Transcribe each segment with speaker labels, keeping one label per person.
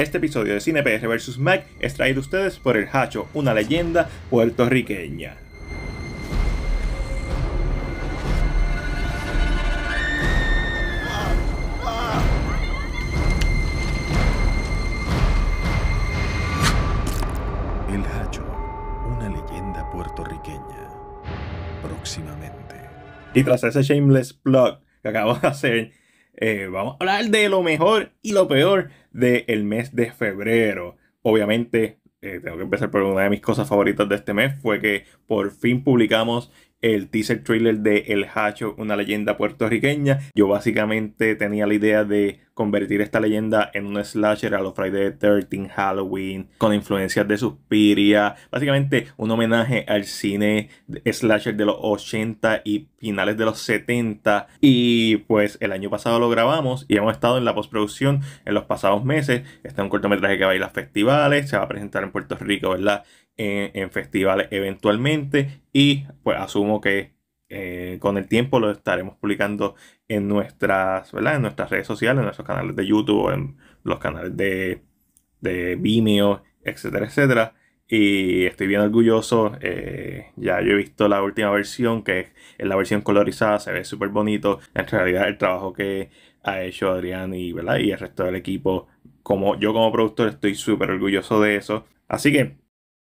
Speaker 1: Este episodio de CinePR vs. Mac es traído a ustedes por El Hacho, una leyenda puertorriqueña. El Hacho, una leyenda puertorriqueña. Próximamente. Y tras ese shameless plug que acabo de hacer, eh, vamos a hablar de lo mejor y lo peor del mes de febrero. Obviamente, eh, tengo que empezar por una de mis cosas favoritas de este mes, fue que por fin publicamos el teaser trailer de El Hacho, una leyenda puertorriqueña. Yo básicamente tenía la idea de convertir esta leyenda en un slasher a los Friday the 13, Halloween, con influencias de Suspiria. Básicamente un homenaje al cine slasher de los 80 y finales de los 70. Y pues el año pasado lo grabamos y hemos estado en la postproducción en los pasados meses. Este es un cortometraje que va a ir a festivales, se va a presentar en Puerto Rico, ¿verdad? en, festivales eventualmente y pues asumo que eh, con el tiempo lo estaremos publicando en nuestras, en nuestras redes sociales, en nuestros canales de YouTube, en los canales de, de Vimeo, etcétera, etcétera. Y estoy bien orgulloso. Eh, ya yo he visto la última versión, que es la versión colorizada, se ve súper bonito. En realidad, el trabajo que ha hecho Adrián y, ¿verdad? y el resto del equipo, como yo como productor, estoy súper orgulloso de eso. Así que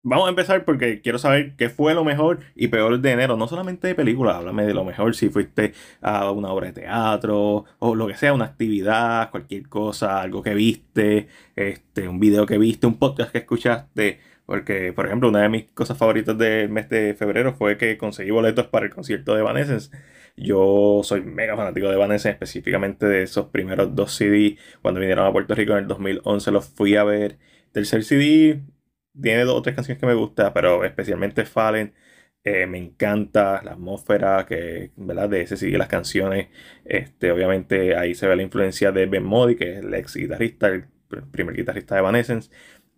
Speaker 1: Vamos a empezar porque quiero saber qué fue lo mejor y peor de enero. No solamente de películas, háblame de lo mejor si fuiste a una obra de teatro o lo que sea, una actividad, cualquier cosa, algo que viste, este, un video que viste, un podcast que escuchaste. Porque, por ejemplo, una de mis cosas favoritas del mes de febrero fue que conseguí boletos para el concierto de Vanessens. Yo soy mega fanático de Vanessens, específicamente de esos primeros dos CD. Cuando vinieron a Puerto Rico en el 2011 los fui a ver. Tercer CD, tiene dos o tres canciones que me gustan, pero especialmente Fallen. Eh, me encanta la atmósfera que, ¿verdad? De ese sigue las canciones. Este, obviamente ahí se ve la influencia de Ben Modi, que es el ex guitarrista, el primer guitarrista de Evanescence,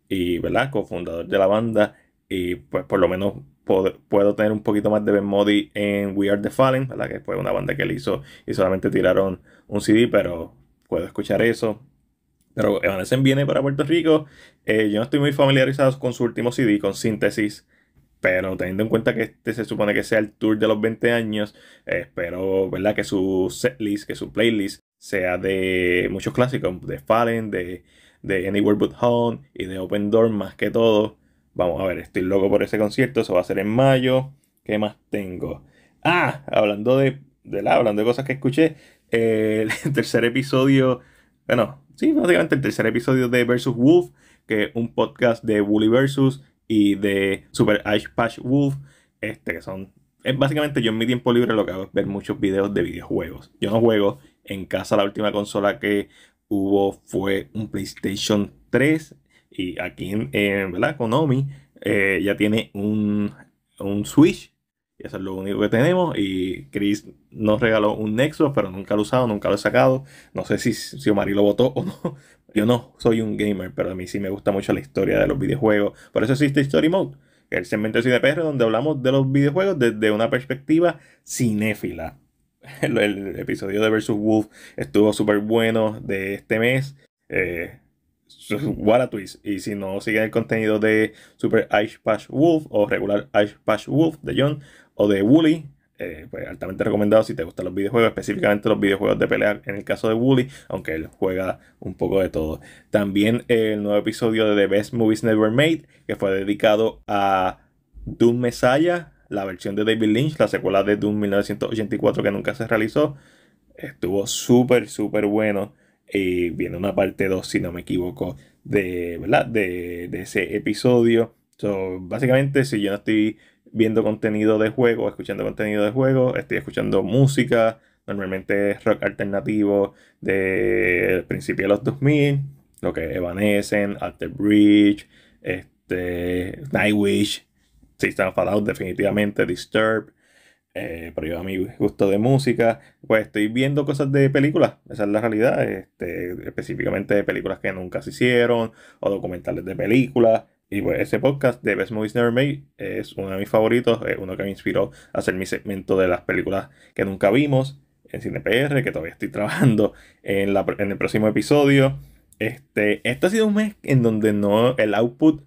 Speaker 1: y, ¿verdad? Cofundador de la banda. Y pues por lo menos puedo, puedo tener un poquito más de Ben Modi en We Are The Fallen, ¿verdad? Que fue una banda que él hizo y solamente tiraron un CD, pero puedo escuchar eso. Pero Evanescen viene para Puerto Rico. Eh, yo no estoy muy familiarizado con su último CD, con Síntesis. Pero teniendo en cuenta que este se supone que sea el tour de los 20 años, eh, espero ¿verdad? que su setlist, que su playlist sea de muchos clásicos, de Fallen, de, de Anywhere But Home y de Open Door más que todo. Vamos a ver, estoy loco por ese concierto, eso va a ser en mayo. ¿Qué más tengo? Ah, hablando de, la, hablando de cosas que escuché, eh, el tercer episodio, bueno, sí, básicamente el tercer episodio de Versus Wolf, que es un podcast de Bully Versus y de Super Ice Patch Wolf, este, que son, es básicamente yo en mi tiempo libre lo que hago es ver muchos videos de videojuegos. Yo no juego, en casa la última consola que hubo fue un PlayStation 3 y aquí en, ¿verdad? Konami eh, ya tiene un, un Switch y eso es lo único que tenemos. Y Chris nos regaló un Nexus, pero nunca lo he usado, nunca lo he sacado. No sé si, si Omari lo votó o no. Yo no soy un gamer, pero a mí sí me gusta mucho la historia de los videojuegos. Por eso existe Story Mode, el segmento de CinePR donde hablamos de los videojuegos desde una perspectiva cinéfila. El, episodio de Versus Wolf estuvo súper bueno de este mes. Eh, what a twist. Y si no siguen el contenido de Super Ice Patch Wolf o regular Ice Patch Wolf de John, de Wooly. Eh, pues altamente recomendado si te gustan los videojuegos, específicamente los videojuegos de pelear. en el caso de Wooly, aunque él juega un poco de todo. También el nuevo episodio de The Best Movies Never Made, que fue dedicado a Doom Messiah, la versión de David Lynch, la secuela de Doom 1984 que nunca se realizó. Estuvo súper, súper bueno. Y viene una parte 2, si no me equivoco, de, ¿verdad? de, ese episodio. básicamente, si yo no estoy viendo contenido de juego, escuchando contenido de juego, estoy escuchando música, normalmente rock alternativo de principio de los 2000, lo que es Evanescent, Bridge, este, Nightwish, System Fallout definitivamente, Disturbed, eh, pero yo a mi gusto de música, pues estoy viendo cosas de películas, esa es la realidad, este, específicamente películas que nunca se hicieron o documentales de películas. Y pues, ese podcast de Best Movies Never Made es uno de mis favoritos, es uno que me inspiró a hacer mi segmento de las películas que nunca vimos en CinePR, que todavía estoy trabajando en, en el próximo episodio. Este, este ha sido un mes en donde no el output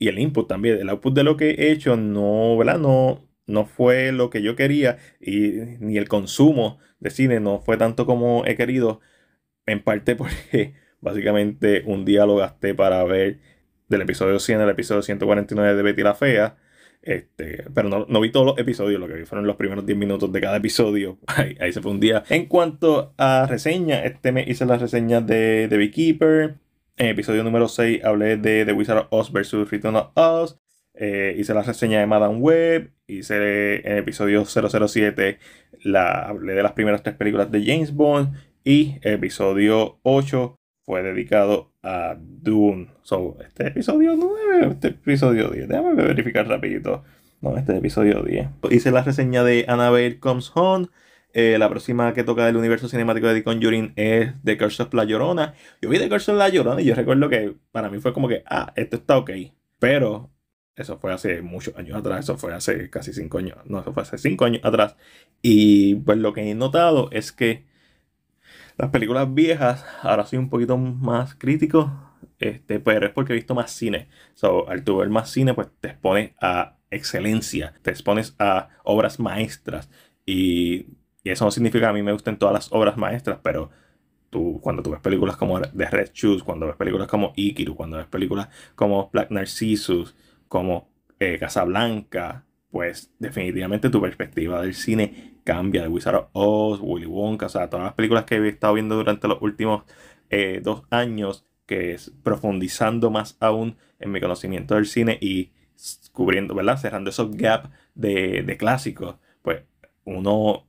Speaker 1: y el input también, el output de lo que he hecho no, ¿verdad? No, no fue lo que yo quería y ni el consumo de cine no fue tanto como he querido, en parte porque básicamente un día lo gasté para ver del episodio 100 al episodio 149 de Betty la Fea. Este, pero no, no, vi todos los episodios, lo que vi fueron los primeros 10 minutos de cada episodio. Ahí, se fue un día. En cuanto a reseñas, este me hice las reseñas de The Beekeeper. En episodio número 6 hablé de The Wizard of Oz vs. Return of Oz. Eh, hice la reseña de Madame Web. Hice en episodio 007 la, hablé de las primeras tres películas de James Bond. Y episodio 8 fue dedicado a Dune. So, este episodio 9, este episodio 10. Déjame verificar rapidito. No, este episodio 10. Pues hice la reseña de Annabelle Comes Home. Eh, la próxima que toca del universo cinemático de The Conjuring es The Curse of La Llorona. Yo vi The Curse of La Llorona y yo recuerdo que para mí fue como que, ah, esto está ok. Pero eso fue hace muchos años atrás, eso fue hace casi 5 años, no, eso fue hace 5 años atrás. Y pues lo que he notado es que las películas viejas, ahora soy un poquito más crítico, este, pero es porque he visto más cine. So, al tu ver más cine, pues te expones a excelencia, te expones a obras maestras. Y, eso no significa que a mí me gusten todas las obras maestras, pero tú, cuando tú ves películas como The Red Shoes, cuando ves películas como Ikiru, cuando ves películas como Black Narcissus, como eh, Casablanca, pues definitivamente tu perspectiva del cine cambia. de Wizard of Oz, Willy Wonka, o sea, todas las películas que he estado viendo durante los últimos eh, dos años, que es profundizando más aún en mi conocimiento del cine y cubriendo, ¿verdad? Cerrando esos gaps de, de clásicos, pues uno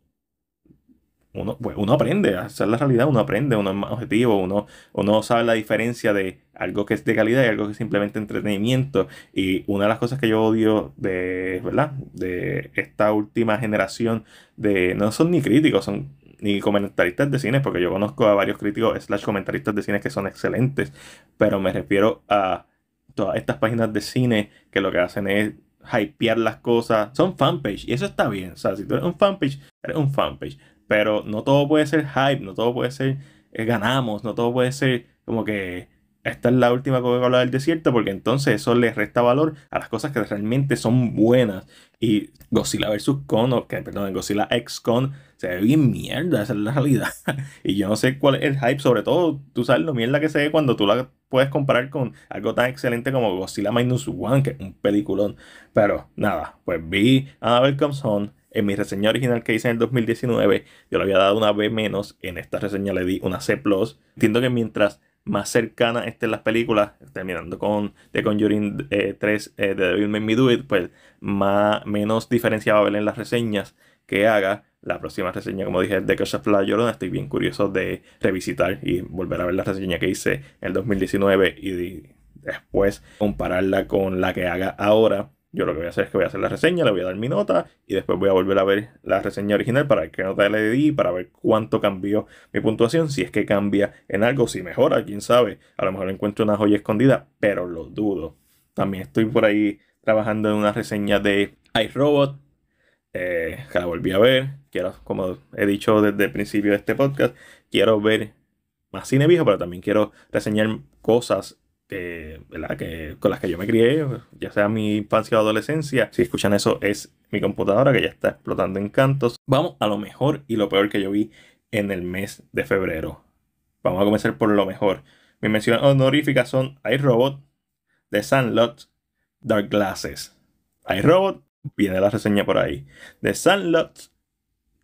Speaker 1: uno, pues, uno aprende a hacer la realidad, uno aprende, uno es más objetivo, uno, uno sabe la diferencia de algo que es de calidad y algo que es simplemente entretenimiento. Y una de las cosas que yo odio de, ¿verdad? De esta última generación de, no son ni críticos, son ni comentaristas de cine, porque yo conozco a varios críticos slash comentaristas de cine que son excelentes, pero me refiero a todas estas páginas de cine que lo que hacen es hypear las cosas. Son fanpage y eso está bien. O sea, si tú eres un fanpage, eres un fanpage pero no todo puede ser hype, no todo puede ser eh, ganamos, no todo puede ser como que esta es la última coca hablar del desierto, porque entonces eso le resta valor a las cosas que realmente son buenas. Y Godzilla vs. Con, o, que, perdón, Godzilla X Con, se ve bien mierda, esa es la realidad. y yo no sé cuál es el hype, sobre todo, tú sabes lo mierda que se ve cuando tú la puedes comparar con algo tan excelente como Godzilla Minus One, que es un peliculón. Pero nada, pues vi a ah, Comes Home en mi reseña original que hice en el 2019, yo le había dado una B menos, en esta reseña le di una C ⁇ Entiendo que mientras más cercana estén las películas, terminando con The Conjuring 3 eh, de eh, Devil May Me Do It, pues más, menos diferencia va en las reseñas que haga. La próxima reseña, como dije, de Curse of La Llorona, estoy bien curioso de revisitar y volver a ver la reseña que hice en el 2019 y después compararla con la que haga ahora yo lo que voy a hacer es que voy a hacer la reseña, le voy a dar mi nota y después voy a volver a ver la reseña original para ver qué nota le di, para ver cuánto cambió mi puntuación, si es que cambia en algo, si mejora, quién sabe. A lo mejor encuentro una joya escondida, pero lo dudo. También estoy por ahí trabajando en una reseña de iRobot, eh, que la volví a ver. Quiero, como he dicho desde el principio de este podcast, quiero ver más cine viejo, pero también quiero reseñar cosas que, con las que yo me crié, ya sea mi infancia o adolescencia, si escuchan eso es mi computadora que ya está explotando en cantos. Vamos a lo mejor y lo peor que yo vi en el mes de febrero. Vamos a comenzar por lo mejor. Mis menciones honoríficas son iRobot, The Sandlot, Dark Glasses. iRobot, viene la reseña por ahí. The Sandlot,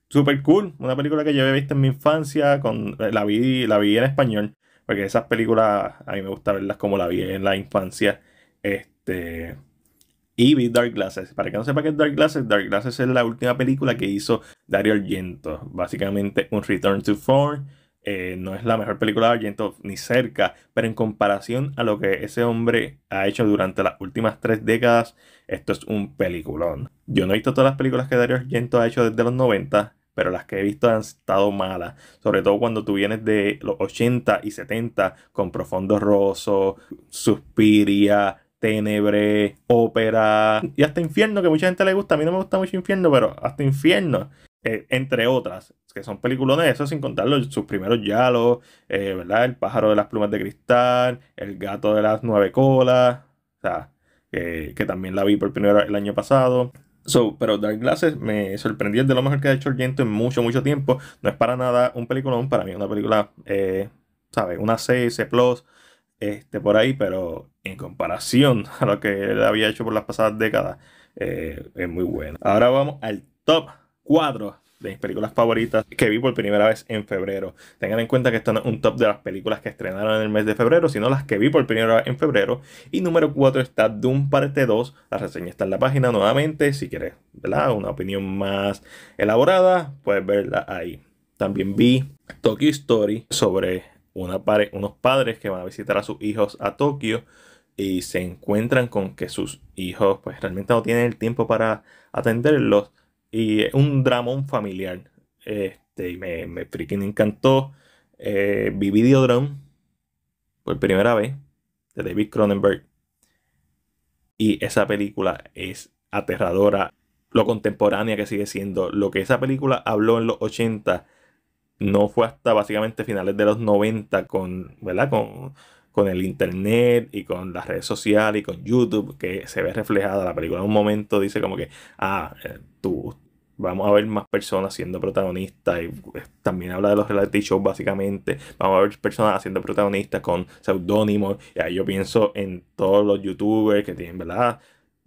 Speaker 1: super cool, una película que yo había visto en mi infancia, con, la, vi, la vi en español. Porque esas películas a mí me gusta verlas como la vi en la infancia. Este. Y vi Dark Glasses. Para que no sepa qué es Dark Glasses, Dark Glasses es la última película que hizo Dario Argento. Básicamente un Return to Form. Eh, no es la mejor película de Argento ni cerca, pero en comparación a lo que ese hombre ha hecho durante las últimas tres décadas, esto es un peliculón. Yo no he visto todas las películas que Dario Argento ha hecho desde los 90, pero las que he visto han estado malas, sobre todo cuando tú vienes de los 80 y 70 con Profondo Rosso, Suspiria, Tenebre, Ópera y hasta Infierno, que mucha gente le gusta. A mí no me gusta mucho Infierno, pero hasta Infierno, eh, entre otras, que son peliculones, de eso, sin contar sus primeros yalos, eh, ¿verdad? El pájaro de las plumas de cristal, el gato de las nueve colas, que también la vi por primera el año pasado pero Dark Glasses me sorprendió, de lo mejor que ha hecho Argento en mucho, mucho tiempo. No es para nada un peliculón, para mí una película, eh, ¿sabes? Una C, C+, este, por ahí, pero en comparación a lo que él había hecho por las pasadas décadas, eh, es muy bueno. Ahora vamos al top 4 de mis películas favoritas que vi por primera vez en febrero. Tengan en cuenta que esto no es un top de las películas que estrenaron en el mes de febrero, sino las que vi por primera vez en febrero. Y número 4 está Doom Parte 2. La reseña está en la página nuevamente. Si quieres ¿verdad? una opinión más elaborada, puedes verla ahí. También vi Tokyo Story sobre una unos padres que van a visitar a sus hijos a Tokio y se encuentran con que sus hijos pues realmente no tienen el tiempo para atenderlos y es un dramón familiar. Este, y me, me freaking encantó. Eh, vi por primera vez de David Cronenberg. Y esa película es aterradora. Lo contemporánea que sigue siendo. Lo que esa película habló en los 80 no fue hasta básicamente finales de los 90 con, Con, con el internet y con las redes sociales y con YouTube que se ve reflejada la película. En un momento dice como que, ah, eh, vamos a ver más personas siendo protagonistas y pues, también habla de los reality shows básicamente vamos a ver personas siendo protagonistas con seudónimos y ahí yo pienso en todos los youtubers que tienen verdad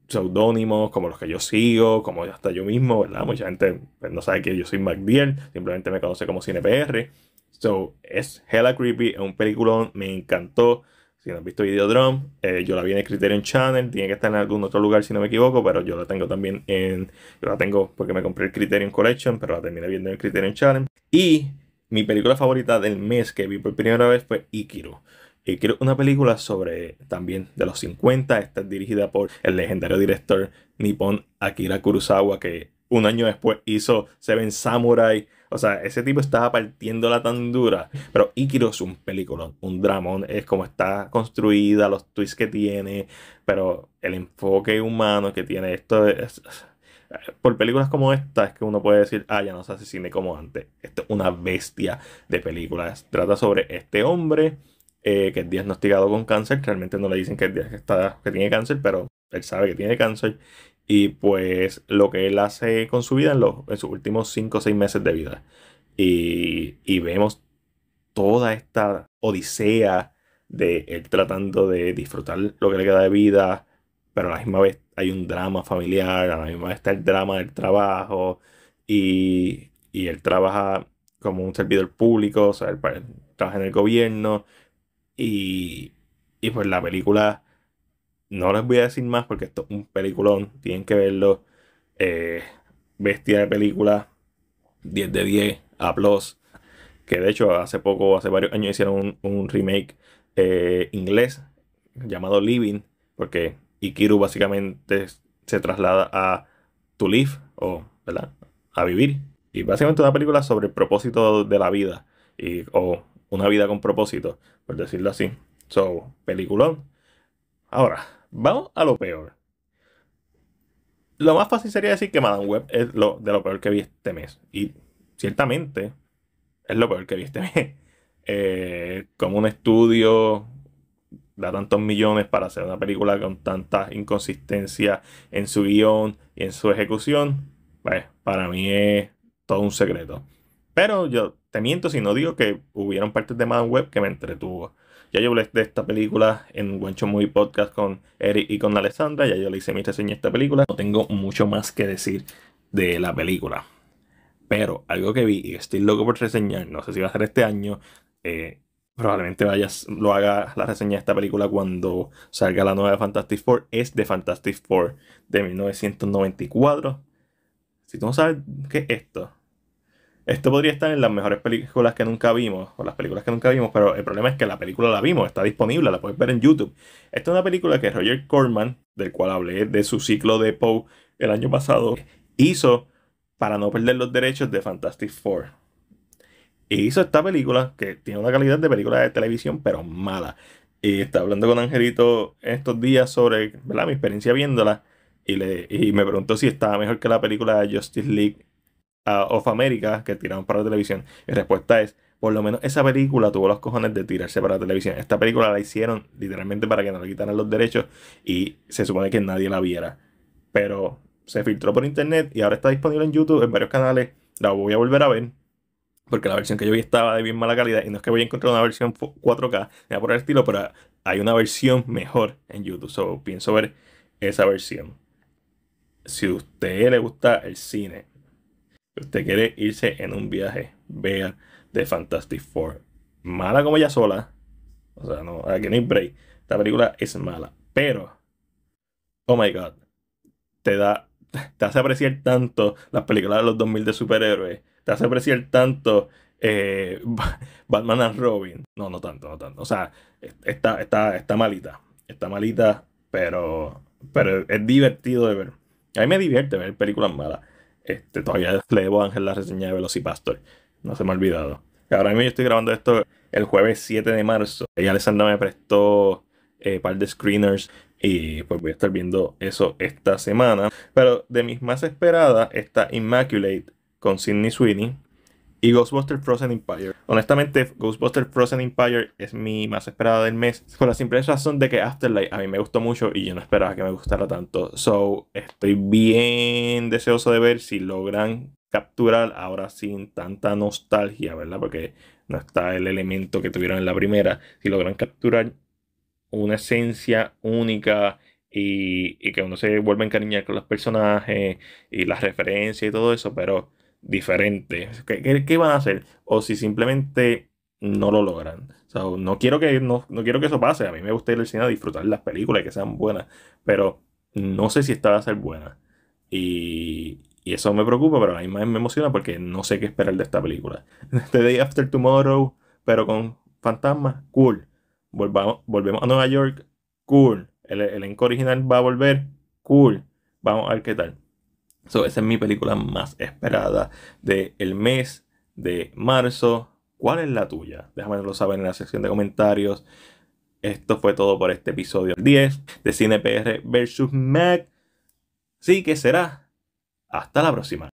Speaker 1: seudónimos como los que yo sigo como hasta yo mismo verdad mucha gente pues, no sabe que yo soy MacDill simplemente me conoce como CinePR so es hella creepy es un peliculón me encantó si no has visto Videodrome, eh, yo la vi en el Criterion Channel, tiene que estar en algún otro lugar si no me equivoco, pero yo la tengo también en. Yo la tengo porque me compré el Criterion Collection, pero la terminé viendo en el Criterion Channel. Y mi película favorita del mes que vi por primera vez fue Ikiru. Ikiru es una película sobre también de los 50, está dirigida por el legendario director Nippon Akira Kurosawa, que un año después hizo Seven Samurai o sea, ese tipo estaba partiéndola tan dura. Pero Ikiro es un peliculón, un dramón. Es como está construida, los twists que tiene, pero el enfoque humano que tiene. Esto es, por películas como esta es que uno puede decir, ah, ya no se asesine como antes. Esto es una bestia de películas. Trata sobre este hombre eh, que es diagnosticado con cáncer. Realmente no le dicen que, está, que tiene cáncer, pero él sabe que tiene cáncer y pues lo que él hace con su vida en, los, sus últimos 5 o 6 meses de vida. Y, vemos toda esta odisea de él tratando de disfrutar lo que le queda de vida, pero a la misma vez hay un drama familiar, a la misma vez está el drama del trabajo y, él trabaja como un servidor público, o sea, él trabaja en el gobierno y, y pues la película no les voy a decir más porque esto es un peliculón. Tienen que verlo. Eh, bestia de película. 10 de 10. aplaus Que de hecho hace poco, hace varios años hicieron un, remake eh, inglés llamado Living. Porque Ikiru básicamente se traslada a To Live o ¿verdad? a vivir. Y básicamente una película sobre el propósito de la vida. Y, o una vida con propósito, por decirlo así. So, peliculón. Ahora, Vamos a lo peor. Lo más fácil sería decir que Madame Web es lo, de lo peor que vi este mes. Y ciertamente es lo peor que vi este mes. Eh, como un estudio da tantos millones para hacer una película con tanta inconsistencia en su guión y en su ejecución, pues, para mí es todo un secreto. Pero yo te miento si no digo que hubieron partes de Madame Web que me entretuvo. Ya yo hablé de esta película en One Movie Podcast con Eric y con Alessandra. Ya yo le hice mi reseña a esta película. No tengo mucho más que decir de la película. Pero algo que vi y estoy loco por reseñar, no sé si va a ser este año, eh, probablemente vayas, lo haga la reseña de esta película cuando salga la nueva de Fantastic Four, es de Fantastic Four de 1994. Si tú no sabes qué es esto, esto podría estar en las mejores películas que nunca vimos, o las películas que nunca vimos, pero el problema es que la película la vimos, está disponible, la puedes ver en YouTube. Esta es una película que Roger Corman, del cual hablé de su ciclo de Poe el año pasado, hizo para no perder los derechos de Fantastic Four. Y hizo esta película que tiene una calidad de película de televisión, pero mala. Y estaba hablando con Angelito estos días sobre mi experiencia viéndola. Y, le, y me preguntó si estaba mejor que la película de Justice League of America que tiraron para la televisión? Y respuesta es, por lo menos esa película tuvo los cojones de tirarse para la televisión. Esta película la hicieron literalmente para que no le quitaran los derechos y se supone que nadie la viera. Pero se filtró por internet y ahora está disponible en YouTube, en varios canales. La voy a volver a ver porque la versión que yo vi estaba de bien mala calidad y no es que voy a encontrar una versión 4K, nada por el estilo, pero hay una versión mejor en YouTube. So pienso ver esa versión. Si a usted le gusta el cine usted quiere irse en un viaje, vea The Fantastic Four. Mala como ella sola. O sea, no, aquí no hay break. Esta película es mala. Pero, oh my god, te da, te hace apreciar tanto las películas de los 2000 de superhéroes. Te hace apreciar tanto eh, Batman and Robin. No, no tanto, no tanto. O sea, está, está, está malita. Está malita, pero, pero es divertido de ver. A mí me divierte ver películas malas. Este, todavía le debo a Ángel la reseña de Velocipastor. No se me ha olvidado. Ahora mismo yo estoy grabando esto el jueves 7 de marzo. Y Alessandra me prestó un eh, par de screeners y pues voy a estar viendo eso esta semana. Pero de mis más esperadas está Immaculate con Sidney Sweeney. Y Ghostbusters Frozen Empire. Honestamente, Ghostbusters Frozen Empire es mi más esperada del mes. Por la simple razón de que Afterlife a mí me gustó mucho y yo no esperaba que me gustara tanto. So, estoy bien deseoso de ver si logran capturar ahora sin tanta nostalgia, ¿verdad? Porque no está el elemento que tuvieron en la primera. Si logran capturar una esencia única y, y que uno se vuelva a encariñar con los personajes y las referencias y todo eso, pero diferente. ¿Qué, van a hacer? O si simplemente no lo logran. sea, no, quiero que, no, quiero que eso pase. A mí me gusta ir al cine a disfrutar las películas, que sean buenas. Pero no sé si esta va a ser buena. Y, eso me preocupa, pero a mí más me emociona porque no sé qué esperar de esta película. The Day After Tomorrow, pero con fantasmas, cool. volvemos a Nueva York, cool. El elenco original va a volver, cool. Vamos a ver qué tal esa es mi película más esperada del mes de marzo. ¿Cuál es la tuya? Déjamelo saber en la sección de comentarios. Esto fue todo por este episodio 10 de CinePR vs. Mac. Sí que será. Hasta la próxima.